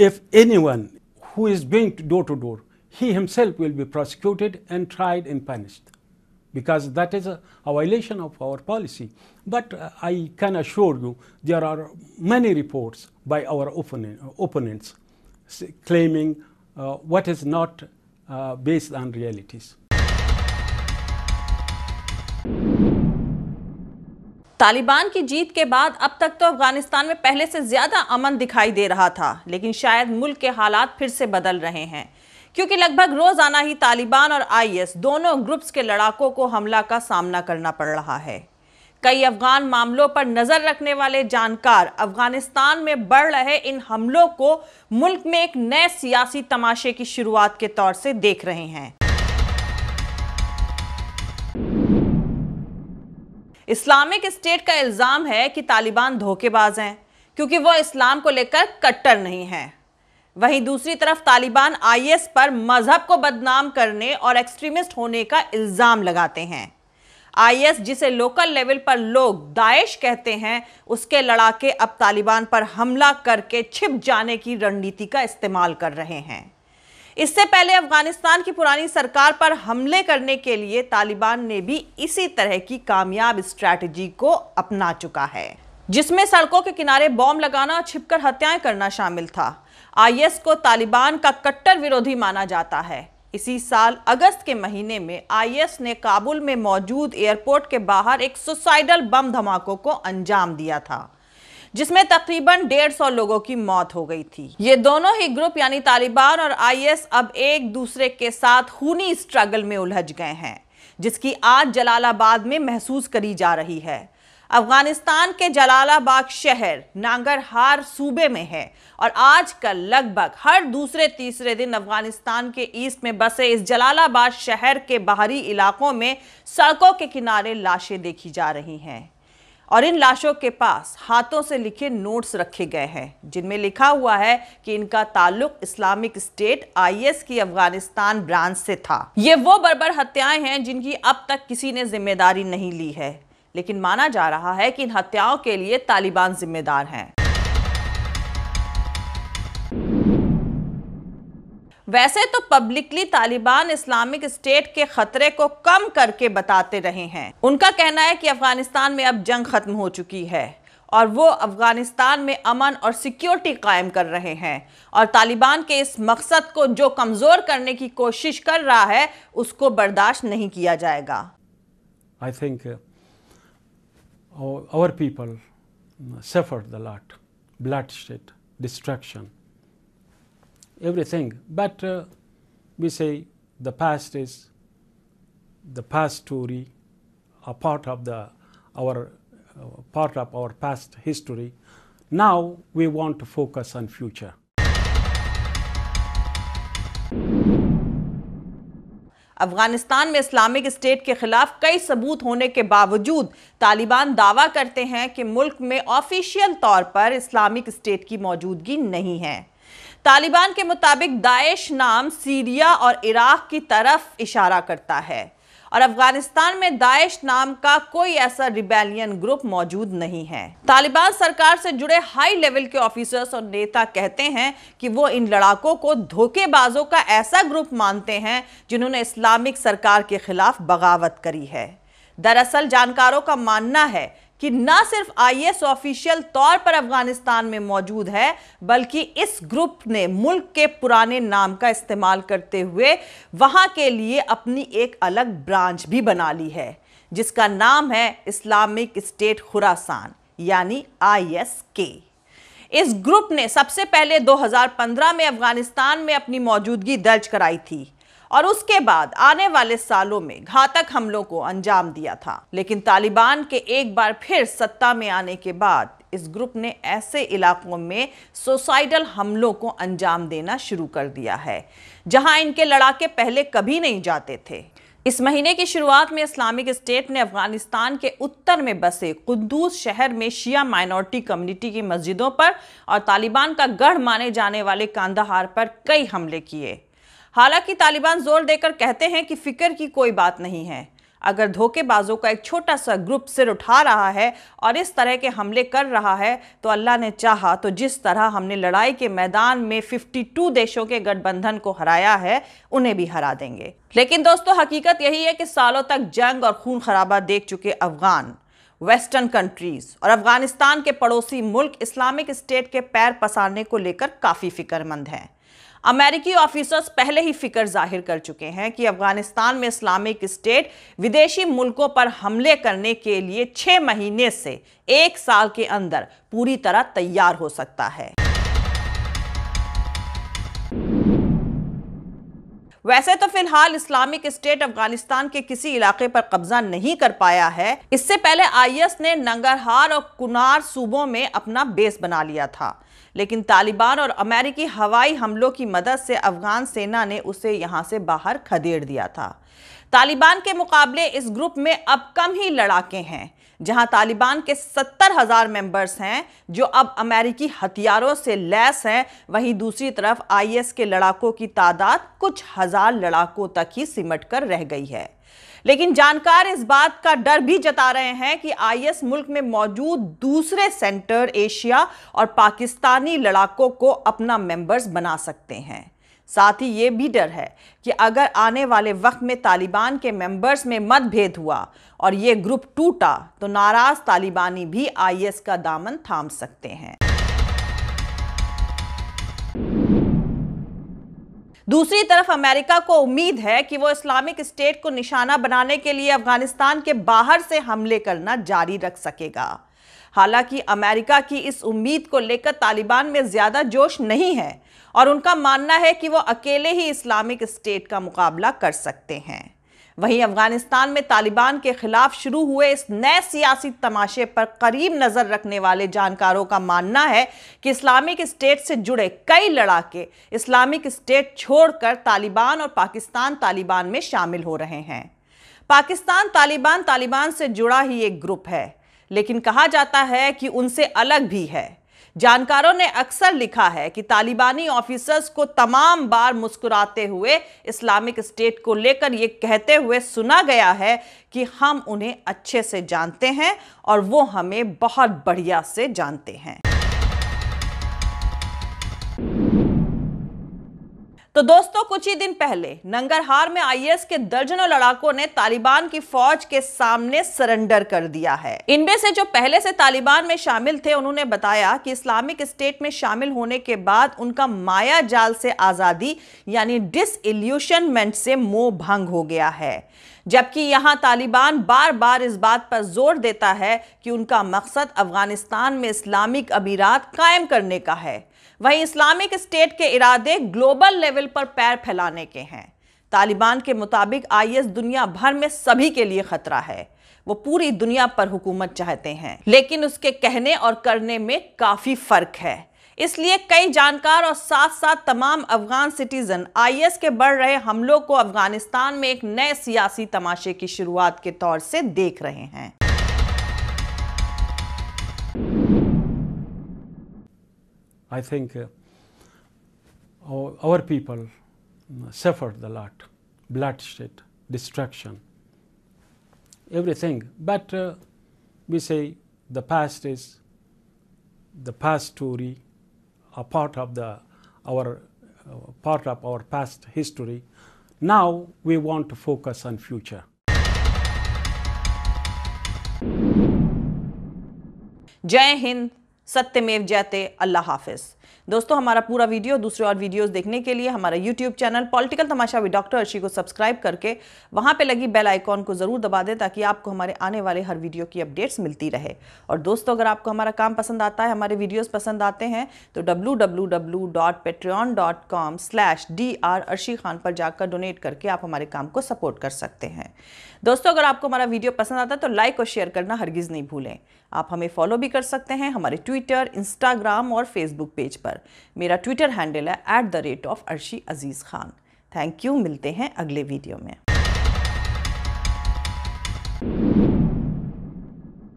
If anyone who is going door to door, he himself will be prosecuted and tried and punished because that is a, a violation of our policy. But uh, I can assure you there are many reports by our opponent, opponents claiming uh, what is not uh, based on realities. Taliban की जीत के बाद अब तक तो अफगानिस्तान में पहले से ज़्यादा अमन दिखाई दे रहा था लेकिन शायद मुल्क के हालात फिर से बदल रहे हैं क्योंकि लगभग रोज़ाना ही तालिबान और आईएस दोनों ग्रुप्स के लड़ाकों को हमला का सामना करना पड़ रहा है कई अफगान मामलों पर नज़र रखने वाले जानकार अफगानिस्तान में बढ़ रहे इन हमलों को मुल्क में एक नए सियासी तमाशे की शुरुआत के तौर से देख रहे हैं इस्लामिक स्टेट का इल्ज़ाम है कि तालिबान धोखेबाज हैं क्योंकि वह इस्लाम को लेकर कट्टर नहीं है वहीं दूसरी तरफ तालिबान आईएस पर मजहब को बदनाम करने और एक्सट्रीमिस्ट होने का इल्ज़ाम लगाते हैं आईएस जिसे लोकल लेवल पर लोग दाइश कहते हैं उसके लड़ाके अब तालिबान पर हमला करके छिप जाने की रणनीति का इस्तेमाल कर रहे हैं इससे पहले अफगानिस्तान की पुरानी सरकार पर हमले करने के लिए तालिबान ने भी इसी तरह की कामयाब स्ट्रैटेजी को अपना चुका है जिसमें सड़कों के किनारे बॉम्ब लगाना छिपकर हत्याएं करना शामिल था आईएस को तालिबान का कट्टर विरोधी माना जाता है इसी साल अगस्त के महीने में आईएस ने काबुल में मौजूद एयरपोर्ट के बाहर एक सुसाइडल बम धमाकों को अंजाम दिया था जिसमें तकरीबन डेढ़ सौ लोगों की मौत हो गई थी ये दोनों ही ग्रुप यानी तालिबान और आईएस अब एक दूसरे के साथ खूनी स्ट्रगल में उलझ गए हैं जिसकी आज जलालाबाद में महसूस करी जा रही है अफगानिस्तान के जलालाबाद शहर नांगरहार सूबे में है और आज कल लगभग हर दूसरे तीसरे दिन अफगानिस्तान के ईस्ट में बसे इस जलालाबाद शहर के बाहरी इलाकों में सड़कों के किनारे लाशें देखी जा रही हैं और इन लाशों के पास हाथों से लिखे नोट्स रखे गए हैं जिनमें लिखा हुआ है कि इनका ताल्लुक इस्लामिक स्टेट आईएस की अफगानिस्तान ब्रांच से था ये वो बर्बर हत्याएं हैं जिनकी अब तक किसी ने जिम्मेदारी नहीं ली है लेकिन माना जा रहा है कि इन हत्याओं के लिए तालिबान जिम्मेदार हैं वैसे तो पब्लिकली तालिबान इस्लामिक स्टेट के खतरे को कम करके बताते रहे हैं उनका कहना है कि अफगानिस्तान में अब जंग खत्म हो चुकी है और वो अफगानिस्तान में अमन और सिक्योरिटी कायम कर रहे हैं और तालिबान के इस मकसद को जो कमज़ोर करने की कोशिश कर रहा है उसको बर्दाश्त नहीं किया जाएगा I think our people suffer the lot blood state destruction everything. But uh, we say the past is the past story, a part of the our uh, part of our past history. Now we want to focus on future. Afghanistan में Islamic state के खिलाफ कई सबूत होने के बावजूद तालिबान दावा करते हैं कि मुल्क में ऑफिशियल तौर पर इस्लामिक स्टेट की मौजूदगी नहीं है तालिबान के मुताबिक दाइश नाम सीरिया और इराक की तरफ इशारा करता है और अफगानिस्तान में दाइश नाम का कोई ऐसा रिबेलियन ग्रुप मौजूद नहीं है तालिबान सरकार से जुड़े हाई लेवल के ऑफिसर्स और नेता कहते हैं कि वो इन लड़ाकों को धोखेबाजों का ऐसा ग्रुप मानते हैं जिन्होंने इस्लामिक सरकार के खिलाफ बगावत करी है दरअसल जानकारों का मानना है कि न सिर्फ एस ऑफिशियल तौर पर अफगानिस्तान में मौजूद है बल्कि इस ग्रुप ने मुल्क के पुराने नाम का इस्तेमाल करते हुए वहां के लिए अपनी एक अलग ब्रांच भी बना ली है जिसका नाम है इस्लामिक स्टेट खुरासान यानी आईएसके इस ग्रुप ने सबसे पहले 2015 में अफगानिस्तान में अपनी मौजूदगी दर्ज कराई थी और उसके बाद आने वाले सालों में घातक हमलों को अंजाम दिया था लेकिन तालिबान के एक बार फिर सत्ता में आने के बाद इस ग्रुप ने ऐसे इलाकों में सुसाइडल हमलों को अंजाम देना शुरू कर दिया है जहां इनके लड़ाके पहले कभी नहीं जाते थे इस महीने की शुरुआत में इस्लामिक स्टेट ने अफगानिस्तान के उत्तर में बसे कुद्दूस शहर में शिया माइनॉरिटी कम्युनिटी की मस्जिदों पर और तालिबान का गढ़ माने जाने वाले कांदाहार पर कई हमले किए हालांकि तालिबान जोर देकर कहते हैं कि फिक्र की कोई बात नहीं है अगर धोखेबाजों का एक छोटा सा ग्रुप सिर उठा रहा है और इस तरह के हमले कर रहा है तो अल्लाह ने चाहा तो जिस तरह हमने लड़ाई के मैदान में 52 देशों के गठबंधन को हराया है उन्हें भी हरा देंगे लेकिन दोस्तों हकीकत यही है कि सालों तक जंग और खून खराबा देख चुके अफगान वेस्टर्न कंट्रीज और अफगानिस्तान के पड़ोसी मुल्क इस्लामिक स्टेट के पैर पसारने को लेकर काफ़ी फिक्रमंद हैं अमेरिकी ऑफिसर्स पहले ही फिक्र जाहिर कर चुके हैं कि अफगानिस्तान में इस्लामिक स्टेट विदेशी मुल्कों पर हमले करने के लिए छह महीने से एक साल के अंदर पूरी तरह तैयार हो सकता है वैसे तो फिलहाल इस्लामिक स्टेट अफगानिस्तान के किसी इलाके पर कब्जा नहीं कर पाया है इससे पहले आईएस ने नंगरहार और कुनार सूबों में अपना बेस बना लिया था लेकिन तालिबान और अमेरिकी हवाई हमलों की मदद से अफगान सेना ने उसे यहाँ से बाहर खदेड़ दिया था तालिबान के मुकाबले इस ग्रुप में अब कम ही लड़ाके हैं जहां तालिबान के सत्तर हजार मेंबर्स हैं जो अब अमेरिकी हथियारों से लैस हैं वहीं दूसरी तरफ आईएस के लड़ाकों की तादाद कुछ हजार लड़ाकों तक ही सिमट कर रह गई है लेकिन जानकार इस बात का डर भी जता रहे हैं कि आईएस मुल्क में मौजूद दूसरे सेंटर एशिया और पाकिस्तानी लड़ाकों को अपना मेंबर्स बना सकते हैं साथ ही ये भी डर है कि अगर आने वाले वक्त में तालिबान के मेंबर्स में मतभेद हुआ और ये ग्रुप टूटा तो नाराज़ तालिबानी भी आईएस का दामन थाम सकते हैं दूसरी तरफ अमेरिका को उम्मीद है कि वो इस्लामिक स्टेट को निशाना बनाने के लिए अफगानिस्तान के बाहर से हमले करना जारी रख सकेगा हालांकि अमेरिका की इस उम्मीद को लेकर तालिबान में ज़्यादा जोश नहीं है और उनका मानना है कि वो अकेले ही इस्लामिक स्टेट का मुकाबला कर सकते हैं वहीं अफगानिस्तान में तालिबान के खिलाफ शुरू हुए इस नए सियासी तमाशे पर करीब नजर रखने वाले जानकारों का मानना है कि इस्लामिक स्टेट से जुड़े कई लड़ाके इस्लामिक स्टेट छोड़कर तालिबान और पाकिस्तान तालिबान में शामिल हो रहे हैं पाकिस्तान तालिबान तालिबान से जुड़ा ही एक ग्रुप है लेकिन कहा जाता है कि उनसे अलग भी है जानकारों ने अक्सर लिखा है कि तालिबानी ऑफिसर्स को तमाम बार मुस्कुराते हुए इस्लामिक स्टेट को लेकर ये कहते हुए सुना गया है कि हम उन्हें अच्छे से जानते हैं और वो हमें बहुत बढ़िया से जानते हैं तो दोस्तों कुछ ही दिन पहले नंगरहार में आईएस के दर्जनों लड़ाकों ने तालिबान की फौज के सामने सरेंडर कर दिया है इनमें से जो पहले से तालिबान में शामिल थे उन्होंने बताया कि इस्लामिक स्टेट में शामिल होने के बाद उनका माया जाल से आजादी यानी डिसइल्यूशनमेंट से मोह भंग हो गया है जबकि यहां तालिबान बार बार इस बात पर जोर देता है कि उनका मकसद अफगानिस्तान में इस्लामिक अबीरात कायम करने का है वहीं इस्लामिक स्टेट के इरादे ग्लोबल लेवल पर पैर फैलाने के हैं तालिबान के मुताबिक आईएस दुनिया भर में सभी के लिए खतरा है वो पूरी दुनिया पर हुकूमत चाहते हैं लेकिन उसके कहने और करने में काफ़ी फ़र्क है इसलिए कई जानकार और साथ साथ तमाम अफगान सिटीजन आईएस के बढ़ रहे हमलों को अफगानिस्तान में एक नए सियासी तमाशे की शुरुआत के तौर से देख रहे हैं I think uh, our, our, people mm, suffered a lot, bloodshed, destruction, everything. But uh, we say the past is the past story, a part of the our uh, part of our past history. Now we want to focus on future. Jai Hind. सत्यमेव जयते अल्लाह हाफिज़ दोस्तों हमारा पूरा video दूसरे और videos देखने के लिए हमारा YouTube channel political Tamasha with doctor Arshi को सब्सक्राइब करके वहां पे लगी बेल आइकॉन को ज़रूर दबा दें ताकि आपको हमारे आने वाले हर वीडियो की अपडेट्स मिलती रहे और दोस्तों अगर आपको हमारा काम पसंद आता है हमारे वीडियोज़ पसंद आते हैं तो W W dot Patreon dot com slash D R Arshi Khan पर जाकर डोनेट करके आप हमारे काम को सपोर्ट कर सकते हैं दोस्तों अगर आपको हमारा वीडियो पसंद आता है तो लाइक और शेयर करना हरगिज़ नहीं भूलें आप हमें फॉलो भी कर सकते हैं हमारे ट्विटर इंस्टाग्राम और फेसबुक पेज पेज पर मेरा ट्विटर हैंडल है at the rate of Arshi Aziz Khan thank you मिलते हैं अगले वीडियो में